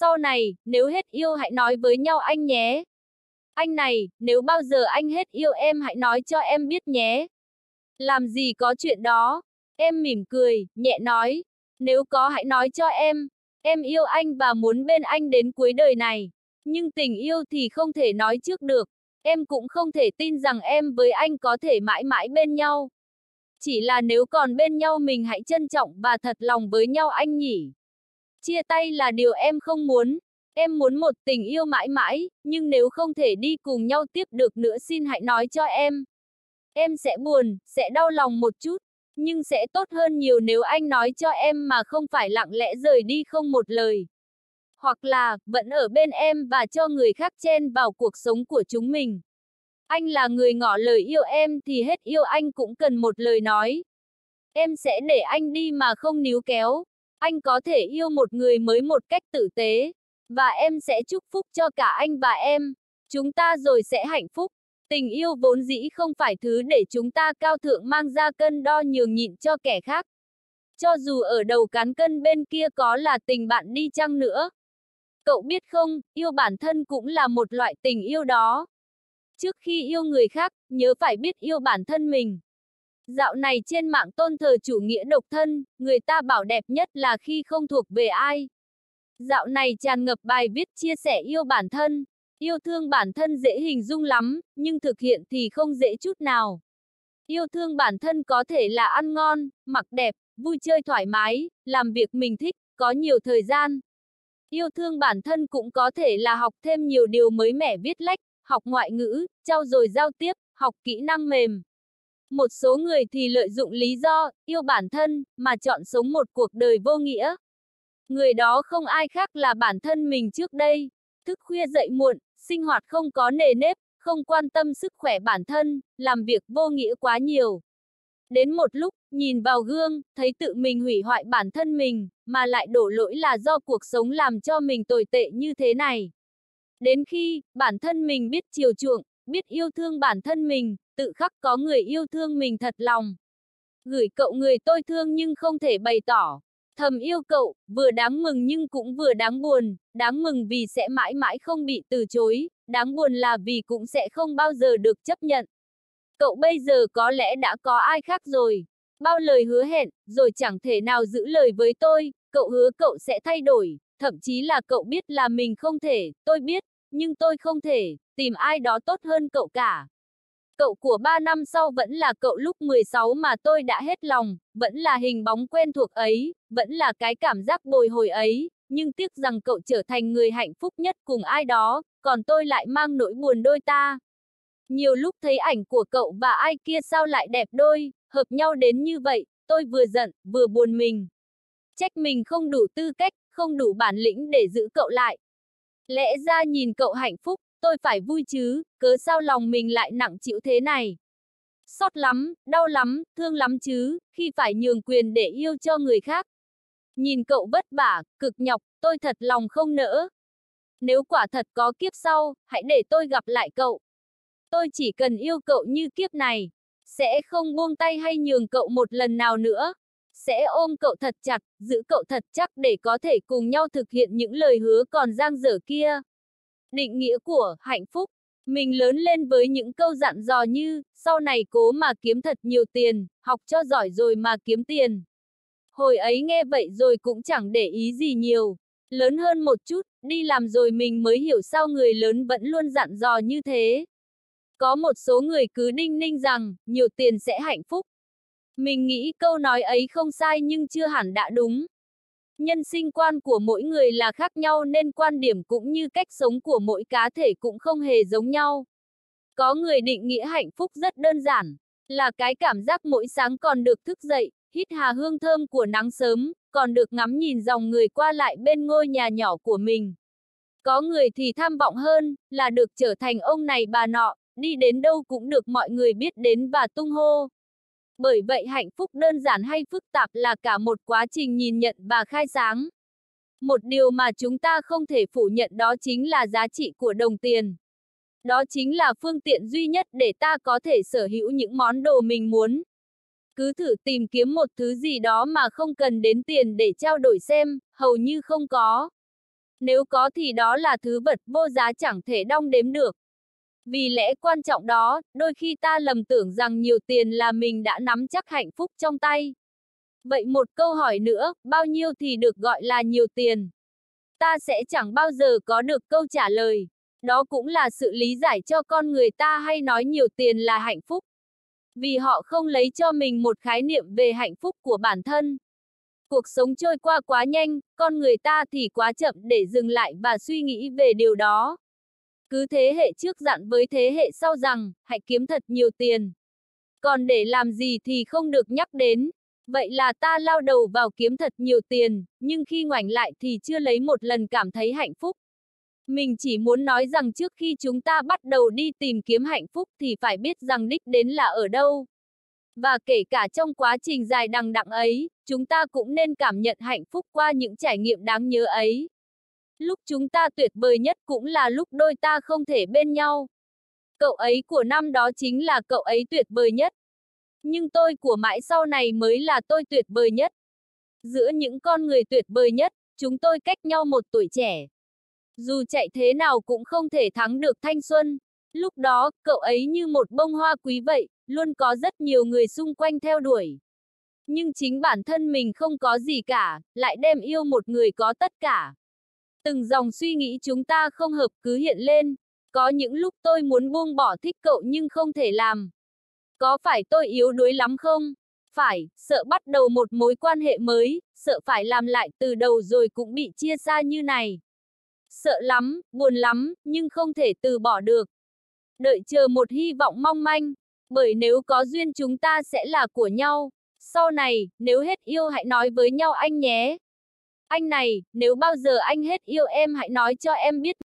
Sau này, nếu hết yêu hãy nói với nhau anh nhé. Anh này, nếu bao giờ anh hết yêu em hãy nói cho em biết nhé. Làm gì có chuyện đó. Em mỉm cười, nhẹ nói. Nếu có hãy nói cho em. Em yêu anh và muốn bên anh đến cuối đời này. Nhưng tình yêu thì không thể nói trước được. Em cũng không thể tin rằng em với anh có thể mãi mãi bên nhau. Chỉ là nếu còn bên nhau mình hãy trân trọng và thật lòng với nhau anh nhỉ. Chia tay là điều em không muốn. Em muốn một tình yêu mãi mãi, nhưng nếu không thể đi cùng nhau tiếp được nữa xin hãy nói cho em. Em sẽ buồn, sẽ đau lòng một chút, nhưng sẽ tốt hơn nhiều nếu anh nói cho em mà không phải lặng lẽ rời đi không một lời. Hoặc là, vẫn ở bên em và cho người khác chen vào cuộc sống của chúng mình. Anh là người ngỏ lời yêu em thì hết yêu anh cũng cần một lời nói. Em sẽ để anh đi mà không níu kéo, anh có thể yêu một người mới một cách tử tế. Và em sẽ chúc phúc cho cả anh và em. Chúng ta rồi sẽ hạnh phúc. Tình yêu vốn dĩ không phải thứ để chúng ta cao thượng mang ra cân đo nhường nhịn cho kẻ khác. Cho dù ở đầu cán cân bên kia có là tình bạn đi chăng nữa. Cậu biết không, yêu bản thân cũng là một loại tình yêu đó. Trước khi yêu người khác, nhớ phải biết yêu bản thân mình. Dạo này trên mạng tôn thờ chủ nghĩa độc thân, người ta bảo đẹp nhất là khi không thuộc về ai. Dạo này tràn ngập bài viết chia sẻ yêu bản thân, yêu thương bản thân dễ hình dung lắm, nhưng thực hiện thì không dễ chút nào. Yêu thương bản thân có thể là ăn ngon, mặc đẹp, vui chơi thoải mái, làm việc mình thích, có nhiều thời gian. Yêu thương bản thân cũng có thể là học thêm nhiều điều mới mẻ viết lách, học ngoại ngữ, trau dồi giao tiếp, học kỹ năng mềm. Một số người thì lợi dụng lý do, yêu bản thân, mà chọn sống một cuộc đời vô nghĩa. Người đó không ai khác là bản thân mình trước đây. Thức khuya dậy muộn, sinh hoạt không có nề nếp, không quan tâm sức khỏe bản thân, làm việc vô nghĩa quá nhiều. Đến một lúc, nhìn vào gương, thấy tự mình hủy hoại bản thân mình, mà lại đổ lỗi là do cuộc sống làm cho mình tồi tệ như thế này. Đến khi, bản thân mình biết chiều chuộng, biết yêu thương bản thân mình, tự khắc có người yêu thương mình thật lòng. Gửi cậu người tôi thương nhưng không thể bày tỏ. Thầm yêu cậu, vừa đáng mừng nhưng cũng vừa đáng buồn, đáng mừng vì sẽ mãi mãi không bị từ chối, đáng buồn là vì cũng sẽ không bao giờ được chấp nhận. Cậu bây giờ có lẽ đã có ai khác rồi. Bao lời hứa hẹn, rồi chẳng thể nào giữ lời với tôi, cậu hứa cậu sẽ thay đổi, thậm chí là cậu biết là mình không thể, tôi biết, nhưng tôi không thể, tìm ai đó tốt hơn cậu cả. Cậu của 3 năm sau vẫn là cậu lúc 16 mà tôi đã hết lòng, vẫn là hình bóng quen thuộc ấy, vẫn là cái cảm giác bồi hồi ấy, nhưng tiếc rằng cậu trở thành người hạnh phúc nhất cùng ai đó, còn tôi lại mang nỗi buồn đôi ta. Nhiều lúc thấy ảnh của cậu và ai kia sao lại đẹp đôi, hợp nhau đến như vậy, tôi vừa giận, vừa buồn mình. Trách mình không đủ tư cách, không đủ bản lĩnh để giữ cậu lại, Lẽ ra nhìn cậu hạnh phúc, tôi phải vui chứ, cớ sao lòng mình lại nặng chịu thế này. Xót lắm, đau lắm, thương lắm chứ, khi phải nhường quyền để yêu cho người khác. Nhìn cậu bất vả, cực nhọc, tôi thật lòng không nỡ. Nếu quả thật có kiếp sau, hãy để tôi gặp lại cậu. Tôi chỉ cần yêu cậu như kiếp này, sẽ không buông tay hay nhường cậu một lần nào nữa sẽ ôm cậu thật chặt, giữ cậu thật chắc để có thể cùng nhau thực hiện những lời hứa còn giang dở kia. Định nghĩa của hạnh phúc, mình lớn lên với những câu dặn dò như, sau này cố mà kiếm thật nhiều tiền, học cho giỏi rồi mà kiếm tiền. Hồi ấy nghe vậy rồi cũng chẳng để ý gì nhiều. Lớn hơn một chút, đi làm rồi mình mới hiểu sao người lớn vẫn luôn dặn dò như thế. Có một số người cứ đinh ninh rằng, nhiều tiền sẽ hạnh phúc, mình nghĩ câu nói ấy không sai nhưng chưa hẳn đã đúng. Nhân sinh quan của mỗi người là khác nhau nên quan điểm cũng như cách sống của mỗi cá thể cũng không hề giống nhau. Có người định nghĩa hạnh phúc rất đơn giản, là cái cảm giác mỗi sáng còn được thức dậy, hít hà hương thơm của nắng sớm, còn được ngắm nhìn dòng người qua lại bên ngôi nhà nhỏ của mình. Có người thì tham vọng hơn, là được trở thành ông này bà nọ, đi đến đâu cũng được mọi người biết đến và tung hô. Bởi vậy hạnh phúc đơn giản hay phức tạp là cả một quá trình nhìn nhận và khai sáng. Một điều mà chúng ta không thể phủ nhận đó chính là giá trị của đồng tiền. Đó chính là phương tiện duy nhất để ta có thể sở hữu những món đồ mình muốn. Cứ thử tìm kiếm một thứ gì đó mà không cần đến tiền để trao đổi xem, hầu như không có. Nếu có thì đó là thứ vật vô giá chẳng thể đong đếm được. Vì lẽ quan trọng đó, đôi khi ta lầm tưởng rằng nhiều tiền là mình đã nắm chắc hạnh phúc trong tay. Vậy một câu hỏi nữa, bao nhiêu thì được gọi là nhiều tiền? Ta sẽ chẳng bao giờ có được câu trả lời. Đó cũng là sự lý giải cho con người ta hay nói nhiều tiền là hạnh phúc. Vì họ không lấy cho mình một khái niệm về hạnh phúc của bản thân. Cuộc sống trôi qua quá nhanh, con người ta thì quá chậm để dừng lại và suy nghĩ về điều đó. Cứ thế hệ trước dặn với thế hệ sau rằng, hãy kiếm thật nhiều tiền. Còn để làm gì thì không được nhắc đến. Vậy là ta lao đầu vào kiếm thật nhiều tiền, nhưng khi ngoảnh lại thì chưa lấy một lần cảm thấy hạnh phúc. Mình chỉ muốn nói rằng trước khi chúng ta bắt đầu đi tìm kiếm hạnh phúc thì phải biết rằng đích đến là ở đâu. Và kể cả trong quá trình dài đằng đẵng ấy, chúng ta cũng nên cảm nhận hạnh phúc qua những trải nghiệm đáng nhớ ấy. Lúc chúng ta tuyệt vời nhất cũng là lúc đôi ta không thể bên nhau. Cậu ấy của năm đó chính là cậu ấy tuyệt vời nhất. Nhưng tôi của mãi sau này mới là tôi tuyệt vời nhất. Giữa những con người tuyệt vời nhất, chúng tôi cách nhau một tuổi trẻ. Dù chạy thế nào cũng không thể thắng được thanh xuân. Lúc đó, cậu ấy như một bông hoa quý vậy, luôn có rất nhiều người xung quanh theo đuổi. Nhưng chính bản thân mình không có gì cả, lại đem yêu một người có tất cả. Từng dòng suy nghĩ chúng ta không hợp cứ hiện lên. Có những lúc tôi muốn buông bỏ thích cậu nhưng không thể làm. Có phải tôi yếu đuối lắm không? Phải, sợ bắt đầu một mối quan hệ mới, sợ phải làm lại từ đầu rồi cũng bị chia xa như này. Sợ lắm, buồn lắm, nhưng không thể từ bỏ được. Đợi chờ một hy vọng mong manh, bởi nếu có duyên chúng ta sẽ là của nhau. Sau này, nếu hết yêu hãy nói với nhau anh nhé. Anh này, nếu bao giờ anh hết yêu em hãy nói cho em biết.